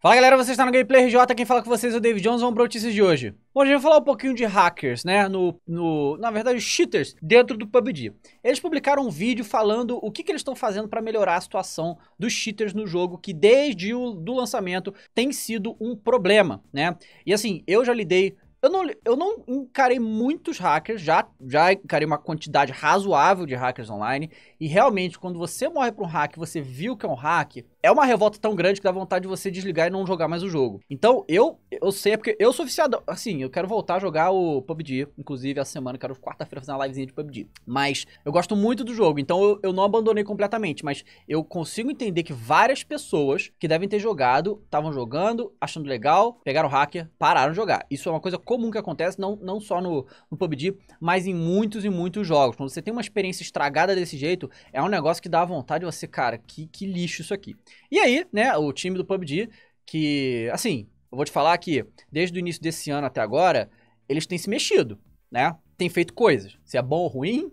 Fala galera, você está no Gameplay RJ, quem fala com vocês é o David Jones, vamos para notícias de hoje. Hoje eu vou falar um pouquinho de hackers, né, no, no, na verdade os cheaters dentro do PUBG. Eles publicaram um vídeo falando o que, que eles estão fazendo para melhorar a situação dos cheaters no jogo, que desde o do lançamento tem sido um problema, né. E assim, eu já lidei eu não, eu não encarei muitos hackers, já, já encarei uma quantidade razoável de hackers online, e realmente, quando você morre para um hack você viu que é um hack, é uma revolta tão grande que dá vontade de você desligar e não jogar mais o jogo. Então, eu eu sei, é porque eu sou viciado. Assim, eu quero voltar a jogar o PUBG. Inclusive, essa semana, quero quarta-feira fazer uma livezinha de PUBG. Mas eu gosto muito do jogo, então eu, eu não abandonei completamente. Mas eu consigo entender que várias pessoas que devem ter jogado, estavam jogando, achando legal, pegaram o hacker, pararam de jogar. Isso é uma coisa comum que acontece, não, não só no, no PUBG, mas em muitos e muitos jogos. Quando você tem uma experiência estragada desse jeito, é um negócio que dá vontade de você, cara, que, que lixo isso aqui. E aí, né, o time do PUBG, que, assim, eu vou te falar que desde o início desse ano até agora, eles têm se mexido, né? Tem feito coisas. Se é bom ou ruim,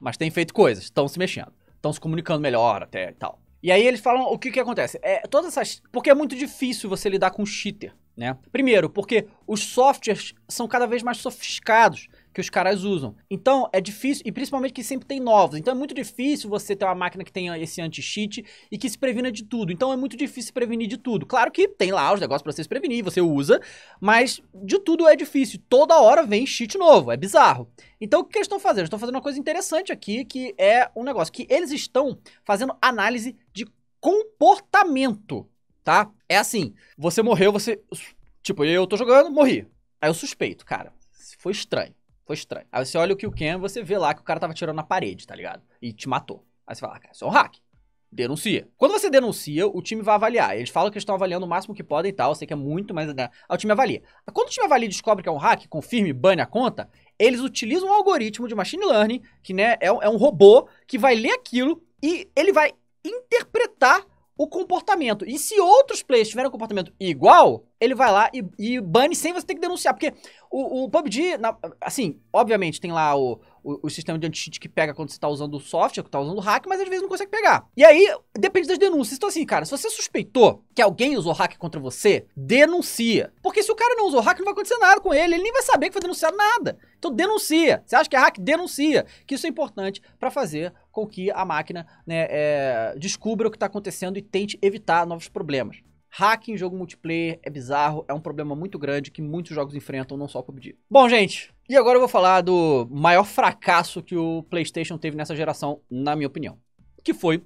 mas tem feito coisas. Estão se mexendo. Estão se comunicando melhor até e tal. E aí eles falam o que que acontece. É, todas essas... Porque é muito difícil você lidar com cheater, né? Primeiro, porque os softwares são cada vez mais sofisticados que os caras usam. Então é difícil, e principalmente que sempre tem novos. Então é muito difícil você ter uma máquina que tenha esse anti-cheat e que se previna de tudo. Então é muito difícil se prevenir de tudo. Claro que tem lá os negócios pra você se prevenir, você usa, mas de tudo é difícil. Toda hora vem cheat novo, é bizarro. Então o que eles estão fazendo? Eles estão fazendo uma coisa interessante aqui, que é um negócio que eles estão fazendo análise de comportamento, tá? É assim, você morreu, você... Tipo, eu tô jogando, morri. Aí eu suspeito, cara, foi estranho. Foi estranho. Aí você olha o Kill Cam, você vê lá que o cara tava tirando na parede, tá ligado? E te matou. Aí você fala, ah, cara, isso é um hack. Denuncia. Quando você denuncia, o time vai avaliar. Eles falam que eles estão avaliando o máximo que podem e tal. Eu sei que é muito, mas né? Aí o time avalia. Quando o time avalia e descobre que é um hack, confirme, bane a conta, eles utilizam um algoritmo de machine learning, que né, é um, é um robô que vai ler aquilo e ele vai interpretar o comportamento. E se outros players tiverem um comportamento igual, ele vai lá e, e bane sem você ter que denunciar. Porque o, o PUBG, na, assim, obviamente tem lá o, o, o sistema de anti-cheat que pega quando você tá usando o software, que tá usando o hack, mas às vezes não consegue pegar. E aí, depende das denúncias. Então, assim, cara, se você suspeitou que alguém usou hack contra você, denuncia. Porque se o cara não usou hack, não vai acontecer nada com ele. Ele nem vai saber que foi denunciado nada. Então, denuncia. Você acha que é hack? Denuncia. Que isso é importante para fazer com que a máquina né, é, descubra o que está acontecendo e tente evitar novos problemas. Hack em jogo multiplayer é bizarro, é um problema muito grande que muitos jogos enfrentam, não só o PUBG. Bom, gente, e agora eu vou falar do maior fracasso que o PlayStation teve nessa geração, na minha opinião, que foi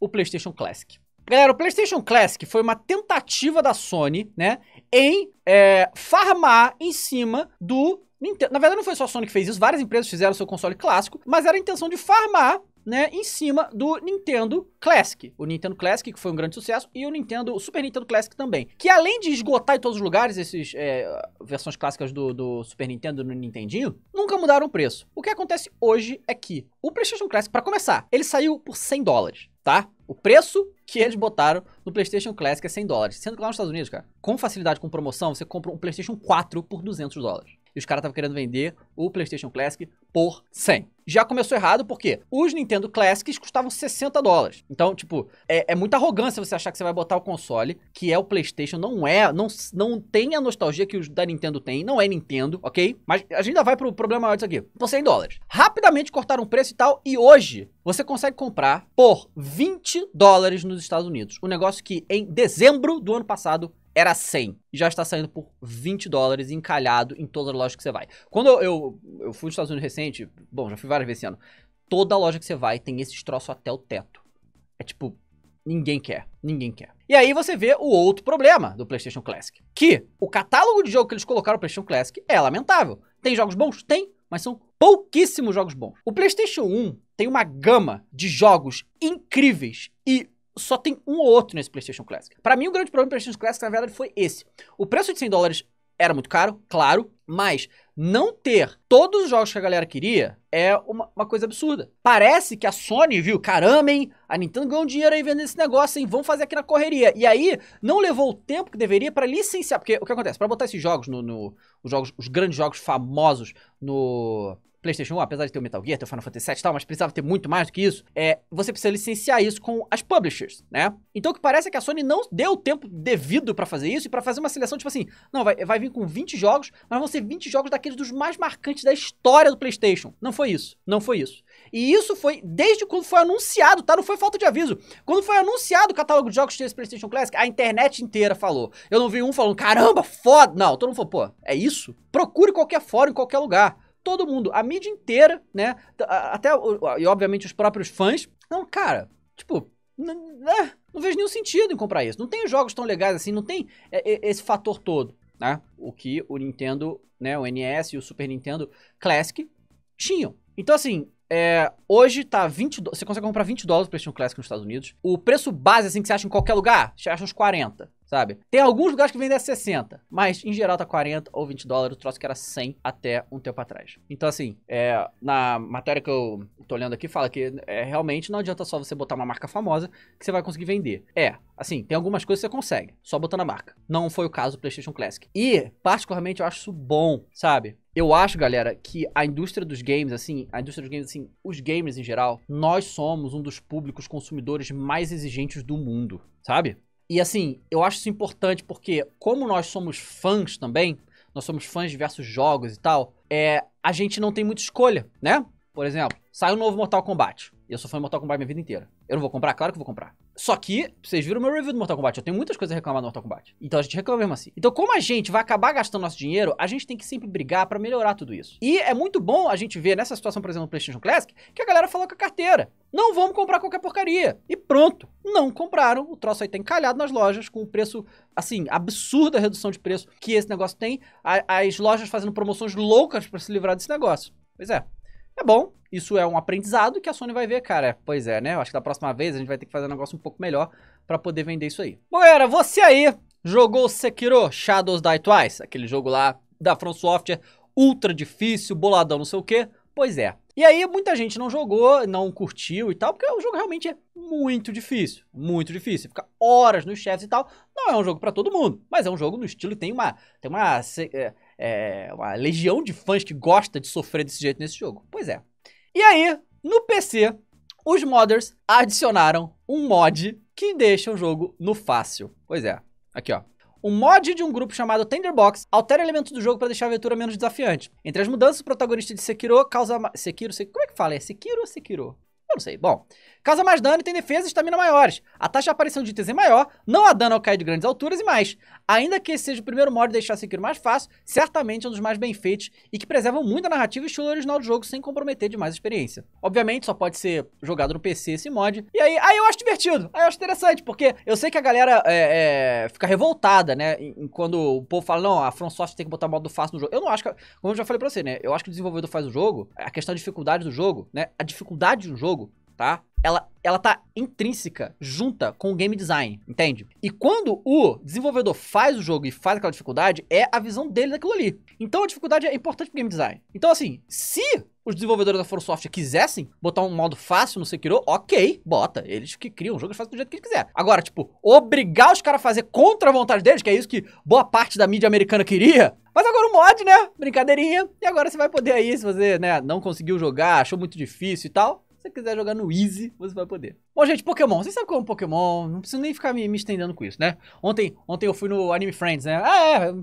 o PlayStation Classic. Galera, o PlayStation Classic foi uma tentativa da Sony, né, em é, farmar em cima do Nintendo. Na verdade, não foi só a Sony que fez isso, várias empresas fizeram seu console clássico, mas era a intenção de farmar né, em cima do Nintendo Classic. O Nintendo Classic, que foi um grande sucesso, e o Nintendo o Super Nintendo Classic também. Que além de esgotar em todos os lugares essas é, versões clássicas do, do Super Nintendo no Nintendinho, nunca mudaram o preço. O que acontece hoje é que o PlayStation Classic, para começar, ele saiu por 100 dólares, tá? O preço que eles botaram no PlayStation Classic é 100 dólares. Sendo que lá nos Estados Unidos, cara, com facilidade, com promoção, você compra um PlayStation 4 por 200 dólares e os caras estavam querendo vender o PlayStation Classic por 100. Já começou errado porque os Nintendo Classics custavam 60 dólares. Então, tipo, é, é muita arrogância você achar que você vai botar o console, que é o PlayStation, não é, não, não tem a nostalgia que os da Nintendo tem, não é Nintendo, ok? Mas a gente ainda vai pro problema maior disso aqui. por 100 dólares. Rapidamente cortaram o preço e tal, e hoje você consegue comprar por 20 dólares nos Estados Unidos. Um negócio que em dezembro do ano passado era 100 e já está saindo por 20 dólares encalhado em toda a loja que você vai. Quando eu, eu, eu fui nos Estados Unidos recente, bom, já fui várias vezes esse ano, toda loja que você vai tem esses troços até o teto. É tipo, ninguém quer, ninguém quer. E aí você vê o outro problema do PlayStation Classic, que o catálogo de jogo que eles colocaram no PlayStation Classic é lamentável. Tem jogos bons? Tem, mas são pouquíssimos jogos bons. O PlayStation 1 tem uma gama de jogos incríveis e só tem um ou outro nesse PlayStation Classic. Para mim, o grande problema do PlayStation Classic, na verdade, foi esse. O preço de 100 dólares era muito caro, claro, mas não ter todos os jogos que a galera queria é uma, uma, coisa absurda. Parece que a Sony viu, caramba, hein? A Nintendo ganhou dinheiro aí vendendo esse negócio, hein? Vamos fazer aqui na correria. E aí, não levou o tempo que deveria para licenciar. Porque o que acontece? Para botar esses jogos no. no os, jogos, os grandes jogos famosos no, PlayStation 1, apesar de ter o Metal Gear, ter o Final Fantasy VII e tal, mas precisava ter muito mais do que isso, é, você precisa licenciar isso com as publishers, né? Então o que parece é que a Sony não deu o tempo devido para fazer isso e para fazer uma seleção tipo assim, não, vai, vai vir com 20 jogos, mas vão ser 20 jogos daqueles dos mais marcantes da história do PlayStation. Não foi isso, não foi isso. E isso foi desde quando foi anunciado, tá? Não foi falta de aviso. Quando foi anunciado o catálogo de jogos de PlayStation Classic, a internet inteira falou. Eu não vi um falando, caramba, foda. Não, todo mundo falou, pô, é isso? Procure qualquer fórum, em qualquer lugar todo mundo, a mídia inteira, né? Até, e obviamente, os próprios fãs. Não, cara, tipo, é, não vejo nenhum sentido em comprar isso. Não tem jogos tão legais assim, não tem é, é, esse fator todo, né? O que o Nintendo, né, o NES e o Super Nintendo Classic tinham. Então, assim, é, hoje tá 20 Você consegue comprar 20 dólares o PlayStation Classic nos Estados Unidos. O preço base, assim, que você acha em qualquer lugar, você acha uns 40 sabe? Tem alguns lugares que vendem a 60, mas em geral tá 40 ou 20 dólares, o troço que era 100 até um tempo atrás. Então, assim, é, na matéria que eu tô lendo aqui, fala que é, realmente não adianta só você botar uma marca famosa que você vai conseguir vender. É, assim, tem algumas coisas que você consegue, só botando a marca. Não foi o caso do PlayStation Classic. E, particularmente, eu acho isso bom, sabe? Eu acho, galera, que a indústria dos games, assim, a indústria dos games, assim, os gamers em geral, nós somos um dos públicos consumidores mais exigentes do mundo, sabe? E assim, eu acho isso importante porque, como nós somos fãs também, nós somos fãs de diversos jogos e tal, é, a gente não tem muita escolha, né? Por exemplo, sai um novo Mortal Kombat. Eu sou fã de Mortal Kombat minha vida inteira. Eu não vou comprar? Claro que eu vou comprar. Só que, vocês viram meu review do Mortal Kombat, eu tenho muitas coisas a reclamar do Mortal Kombat. Então a gente reclama mesmo assim. Então, como a gente vai acabar gastando nosso dinheiro, a gente tem que sempre brigar para melhorar tudo isso. E é muito bom a gente ver nessa situação, por exemplo, no PlayStation Classic, que a galera falou com a carteira. Não vamos comprar qualquer porcaria. E pronto, não compraram. O troço aí tá encalhado nas lojas com o preço, assim, absurda redução de preço que esse negócio tem. As lojas fazendo promoções loucas para se livrar desse negócio. Pois é, é bom, isso é um aprendizado que a Sony vai ver, cara. Pois é, né? Eu acho que da próxima vez a gente vai ter que fazer um negócio um pouco melhor para poder vender isso aí. Bom, galera, você aí jogou Sekiro Shadows Die Twice, aquele jogo lá da From Software, ultra difícil, boladão, não sei o quê. Pois é. E aí muita gente não jogou, não curtiu e tal, porque o jogo realmente é muito difícil, muito difícil, fica horas nos chefes e tal. Não é um jogo para todo mundo, mas é um jogo no estilo tem uma tem uma é, é, uma legião de fãs que gosta de sofrer desse jeito nesse jogo. Pois é. E aí, no PC, os modders adicionaram um mod que deixa o jogo no fácil. Pois é. Aqui, ó. Um mod de um grupo chamado Tenderbox altera elementos do jogo para deixar a aventura menos desafiante. Entre as mudanças, o protagonista de Sekiro causa... Sekiro, Sekiro... Como é que fala? É Sekiro ou Sekiro? Eu não sei. Bom, causa mais dano e tem defesa e estamina maiores. A taxa de aparição de itens é maior, não há dano ao cair de grandes alturas e mais. Ainda que esse seja o primeiro mod de deixar Sekiro mais fácil, certamente é um dos mais bem feitos e que preservam muito a narrativa e estilo original do jogo sem comprometer demais a experiência. Obviamente, só pode ser jogado no PC esse mod. E aí, aí eu acho divertido, aí eu acho interessante, porque eu sei que a galera é, é, fica revoltada, né? quando o povo fala, não, a FromSoft tem que botar modo fácil no jogo. Eu não acho que, como eu já falei pra você, né? Eu acho que o desenvolvedor faz o jogo, a questão da dificuldade do jogo, né? A dificuldade do jogo tá? Ela, ela tá intrínseca, junta com o game design, entende? E quando o desenvolvedor faz o jogo e faz aquela dificuldade, é a visão dele daquilo ali. Então a dificuldade é importante pro game design. Então assim, se os desenvolvedores da FromSoft quisessem botar um modo fácil no Sekiro, ok, bota. Eles que criam o jogo, eles fazem do jeito que eles quiserem. Agora, tipo, obrigar os caras a fazer contra a vontade deles, que é isso que boa parte da mídia americana queria, mas agora o mod, né? Brincadeirinha. E agora você vai poder aí, se você né, não conseguiu jogar, achou muito difícil e tal, se você quiser jogar no Easy, você vai poder. Bom, gente, Pokémon. Vocês sabem como é um Pokémon. Não preciso nem ficar me, me, estendendo com isso, né? Ontem, ontem eu fui no Anime Friends, né? Ah, é.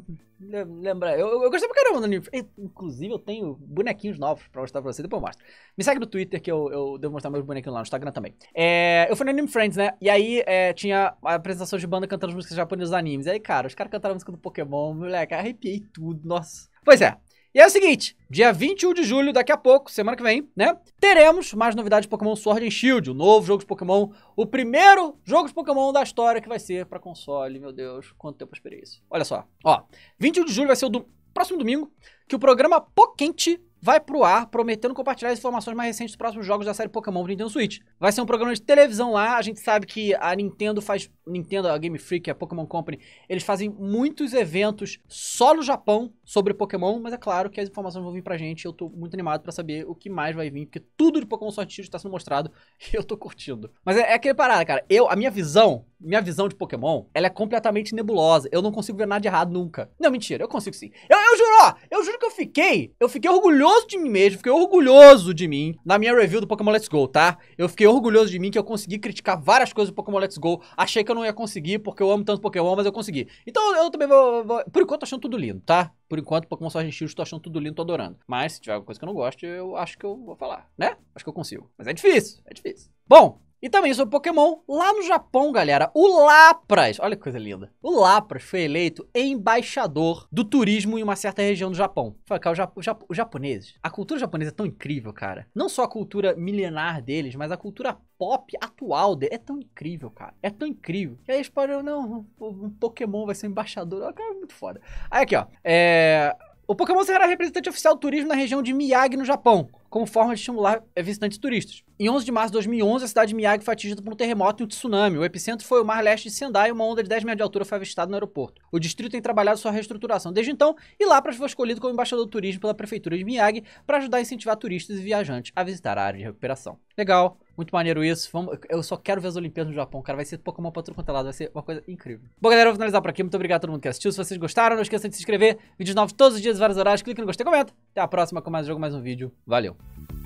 Lembra, eu, eu gostei pra caramba do anime. Inclusive, eu tenho bonequinhos novos pra mostrar pra vocês depois eu mostro. Me segue no Twitter que eu, eu devo mostrar meus bonequinhos lá no Instagram também. É, eu fui no Anime Friends, né? E aí é, tinha a apresentação de banda cantando as músicas japonesas dos animes. E aí, cara, os caras cantaram a música do Pokémon, moleque, arrepiei tudo, nossa. Pois é, e é o seguinte, dia 21 de julho, daqui a pouco, semana que vem, né? Teremos mais novidades de Pokémon Sword and Shield, o novo jogo de Pokémon, o primeiro jogo de Pokémon da história que vai ser para console. Meu Deus, quanto tempo eu esperei isso. Olha só, ó, 21 de julho vai ser o do... próximo domingo, que o programa Poquente vai pro ar prometendo compartilhar as informações mais recentes dos próximos jogos da série Pokémon pro Nintendo Switch. Vai ser um programa de televisão lá, a gente sabe que a Nintendo faz, Nintendo, a Game Freak, a Pokémon Company, eles fazem muitos eventos só no Japão sobre Pokémon, mas é claro que as informações vão vir pra gente, eu tô muito animado para saber o que mais vai vir, porque tudo de Pokémon Sword Shield tá sendo mostrado e eu tô curtindo. Mas é, é aquele parada, cara, eu, a minha visão, minha visão de Pokémon, ela é completamente nebulosa, eu não consigo ver nada de errado nunca. Não, mentira, eu consigo sim. Eu, eu juro, ó, eu juro que eu fiquei, eu fiquei orgulhoso orgulhoso de mim mesmo, fiquei orgulhoso de mim na minha review do Pokémon Let's Go, tá? Eu fiquei orgulhoso de mim que eu consegui criticar várias coisas do Pokémon Let's Go. Achei que eu não ia conseguir porque eu amo tanto Pokémon, mas eu consegui. Então eu também vou, vou... por enquanto tô achando tudo lindo, tá? Por enquanto, Pokémon Sword and Shield, tô achando tudo lindo, tô adorando. Mas se tiver alguma coisa que eu não gosto, eu acho que eu vou falar, né? Acho que eu consigo. Mas é difícil, é difícil. Bom, e também sobre Pokémon, lá no Japão, galera, o Lapras, olha que coisa linda, o Lapras foi eleito embaixador do turismo em uma certa região do Japão. Fala, cara, é o, Jap Jap os japoneses, a cultura japonesa é tão incrível, cara. Não só a cultura milenar deles, mas a cultura pop atual dele. É tão incrível, cara. É tão incrível. E aí eles podem, não, um Pokémon vai ser embaixador. Olha, cara, é muito foda. Aí aqui, ó, é... O Pokémon será representante oficial do turismo na região de Miyagi, no Japão como forma de estimular eh, visitantes turistas. Em 11 de março de 2011, a cidade de Miyagi foi atingida por um terremoto e um tsunami. O epicentro foi o mar leste de Sendai e uma onda de 10 metros de altura foi avistada no aeroporto. O distrito tem trabalhado sua reestruturação desde então e Lapras foi escolhido como embaixador do turismo pela prefeitura de Miyagi para ajudar a incentivar turistas e viajantes a visitar a área de recuperação. Legal, muito maneiro isso. Vamos, eu só quero ver as Olimpíadas no Japão, cara. Vai ser Pokémon pra tudo quanto é lado. Vai ser uma coisa incrível. Bom, galera, eu vou finalizar por aqui. Muito obrigado a todo mundo que assistiu. Se vocês gostaram, não esqueçam de se inscrever. Vídeos novos todos os dias, vários horários. Clique no gostei, comenta. Até a próxima com mais um jogo, mais um vídeo. Valeu. Thank you.